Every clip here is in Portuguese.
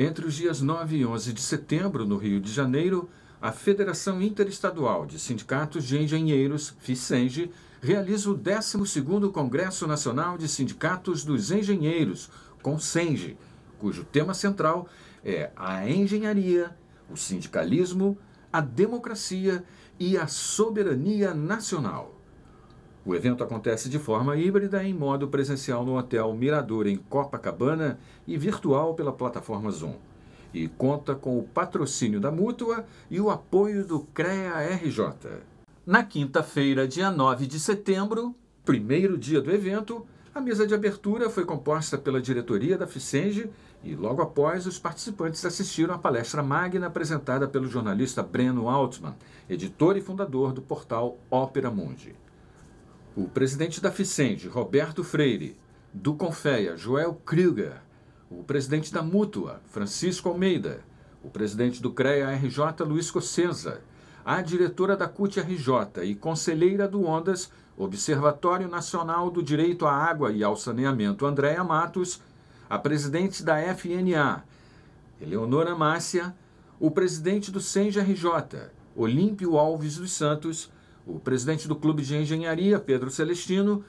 Entre os dias 9 e 11 de setembro, no Rio de Janeiro, a Federação Interestadual de Sindicatos de Engenheiros, FICENGE, realiza o 12º Congresso Nacional de Sindicatos dos Engenheiros, CONSENGE, cujo tema central é a engenharia, o sindicalismo, a democracia e a soberania nacional. O evento acontece de forma híbrida em modo presencial no Hotel Mirador, em Copacabana, e virtual pela plataforma Zoom. E conta com o patrocínio da Mútua e o apoio do CREA RJ. Na quinta-feira, dia 9 de setembro, primeiro dia do evento, a mesa de abertura foi composta pela diretoria da FICENGE e, logo após, os participantes assistiram à palestra magna apresentada pelo jornalista Breno Altman, editor e fundador do portal Ópera Mundi. O presidente da Ficende, Roberto Freire, do Confeia, Joel Krieger, o presidente da Mútua, Francisco Almeida, o presidente do CREA RJ, Luiz Cocesa, a diretora da CUT RJ e conselheira do ONDAS, Observatório Nacional do Direito à Água e ao Saneamento, Andréa Matos, a presidente da FNA, Eleonora Márcia, o presidente do CENJ RJ, Olímpio Alves dos Santos, o presidente do Clube de Engenharia, Pedro Celestino,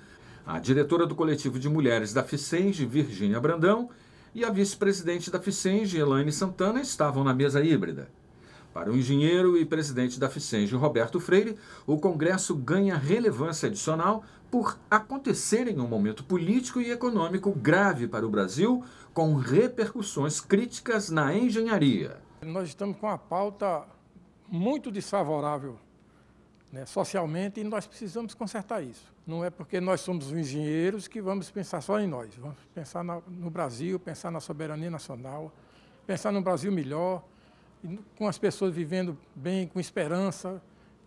a diretora do Coletivo de Mulheres da FICENG, Virgínia Brandão, e a vice-presidente da FICENG, Elaine Santana, estavam na mesa híbrida. Para o engenheiro e presidente da FICENG, Roberto Freire, o Congresso ganha relevância adicional por acontecer em um momento político e econômico grave para o Brasil, com repercussões críticas na engenharia. Nós estamos com uma pauta muito desfavorável né? Socialmente, e nós precisamos consertar isso. Não é porque nós somos engenheiros que vamos pensar só em nós. Vamos pensar no Brasil, pensar na soberania nacional, pensar num Brasil melhor, com as pessoas vivendo bem, com esperança,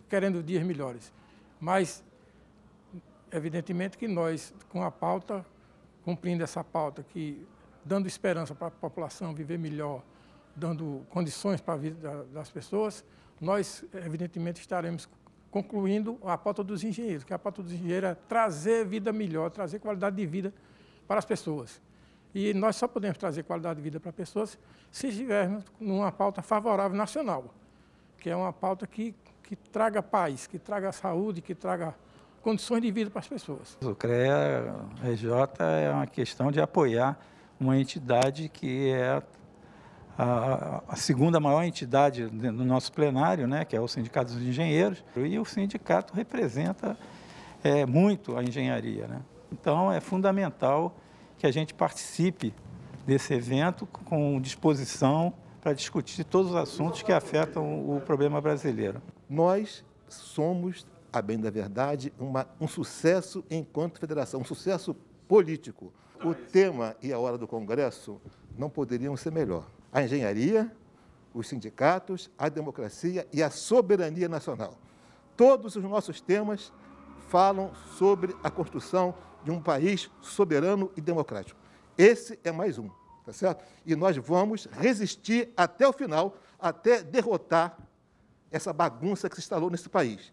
querendo dias melhores. Mas, evidentemente, que nós, com a pauta, cumprindo essa pauta, que dando esperança para a população viver melhor, dando condições para a vida das pessoas, nós, evidentemente, estaremos concluindo a pauta dos engenheiros, que a pauta dos engenheiros é trazer vida melhor, trazer qualidade de vida para as pessoas. E nós só podemos trazer qualidade de vida para as pessoas se estivermos numa pauta favorável nacional, que é uma pauta que, que traga paz, que traga saúde, que traga condições de vida para as pessoas. O CREA RJ é uma questão de apoiar uma entidade que é a, a, segunda maior entidade no nosso plenário, né, que é o Sindicato dos Engenheiros, e o sindicato representa é, muito a engenharia. Né? Então, é fundamental que a gente participe desse evento com disposição para discutir todos os assuntos que afetam o problema brasileiro. Nós somos, a bem da verdade, uma, um sucesso enquanto federação, um sucesso político. O tema e a hora do Congresso não poderiam ser melhor a engenharia, os sindicatos, a democracia e a soberania nacional. Todos os nossos temas falam sobre a construção de um país soberano e democrático. Esse é mais um, tá certo? E nós vamos resistir até o final, até derrotar essa bagunça que se instalou nesse país.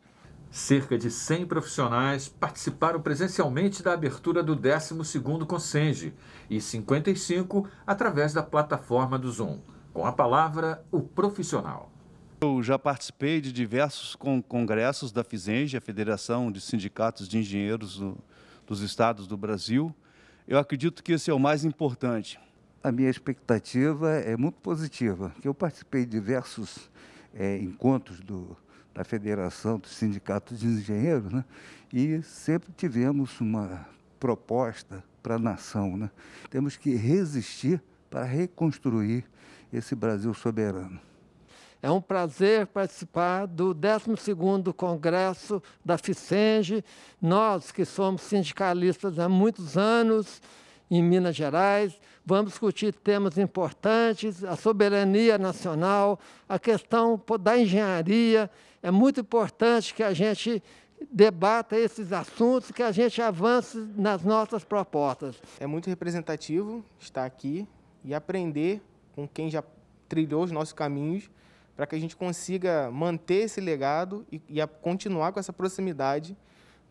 Cerca de 100 profissionais participaram presencialmente da abertura do 12º Consenge e 55 através da plataforma do Zoom. Com a palavra, o profissional. Eu já participei de diversos congressos da FISENGE, a Federação de Sindicatos de Engenheiros dos Estados do Brasil. Eu acredito que esse é o mais importante. A minha expectativa é muito positiva, que eu participei de diversos é, encontros do, da Federação dos Sindicatos de Engenheiros, né? e sempre tivemos uma proposta para a nação. Né? Temos que resistir para reconstruir esse Brasil soberano. É um prazer participar do 12º Congresso da FICENGE. Nós que somos sindicalistas há muitos anos, em Minas Gerais. Vamos discutir temas importantes, a soberania nacional, a questão da engenharia. É muito importante que a gente debata esses assuntos, que a gente avance nas nossas propostas. É muito representativo estar aqui e aprender com quem já trilhou os nossos caminhos para que a gente consiga manter esse legado e, e continuar com essa proximidade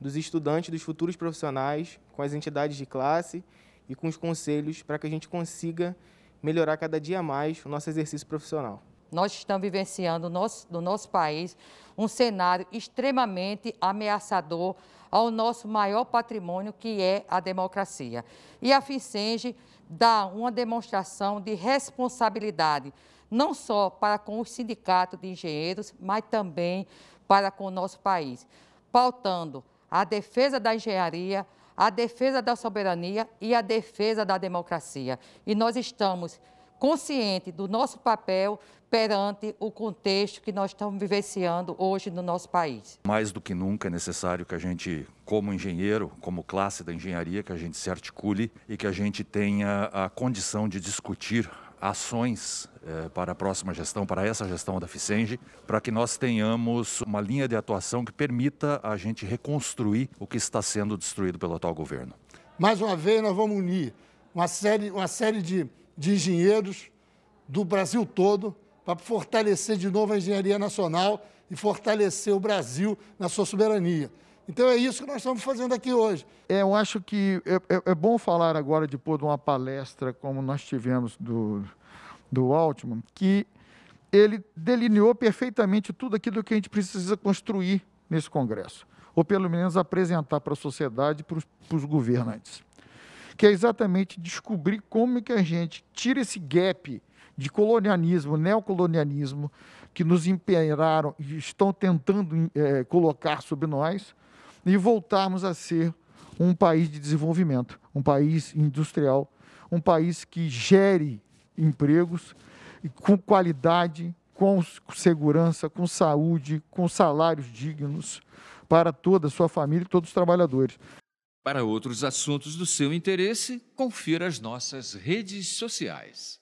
dos estudantes, dos futuros profissionais, com as entidades de classe e com os conselhos para que a gente consiga melhorar cada dia mais o nosso exercício profissional. Nós estamos vivenciando no nosso, no nosso país um cenário extremamente ameaçador ao nosso maior patrimônio, que é a democracia. E a FICENGE dá uma demonstração de responsabilidade, não só para com o sindicato de engenheiros, mas também para com o nosso país, pautando a defesa da engenharia, a defesa da soberania e a defesa da democracia. E nós estamos conscientes do nosso papel perante o contexto que nós estamos vivenciando hoje no nosso país. Mais do que nunca é necessário que a gente, como engenheiro, como classe da engenharia, que a gente se articule e que a gente tenha a condição de discutir ações eh, para a próxima gestão, para essa gestão da FICENGE, para que nós tenhamos uma linha de atuação que permita a gente reconstruir o que está sendo destruído pelo atual governo. Mais uma vez, nós vamos unir uma série, uma série de, de engenheiros do Brasil todo para fortalecer de novo a engenharia nacional e fortalecer o Brasil na sua soberania. Então é isso que nós estamos fazendo aqui hoje. É, eu acho que é, é, é bom falar agora, depois de uma palestra como nós tivemos do, do Altman, que ele delineou perfeitamente tudo aquilo que a gente precisa construir nesse Congresso, ou pelo menos apresentar para a sociedade e para os governantes, que é exatamente descobrir como é que a gente tira esse gap de colonialismo, neocolonialismo, que nos imperaram e estão tentando é, colocar sobre nós, e voltarmos a ser um país de desenvolvimento, um país industrial, um país que gere empregos e com qualidade, com segurança, com saúde, com salários dignos para toda a sua família e todos os trabalhadores. Para outros assuntos do seu interesse, confira as nossas redes sociais.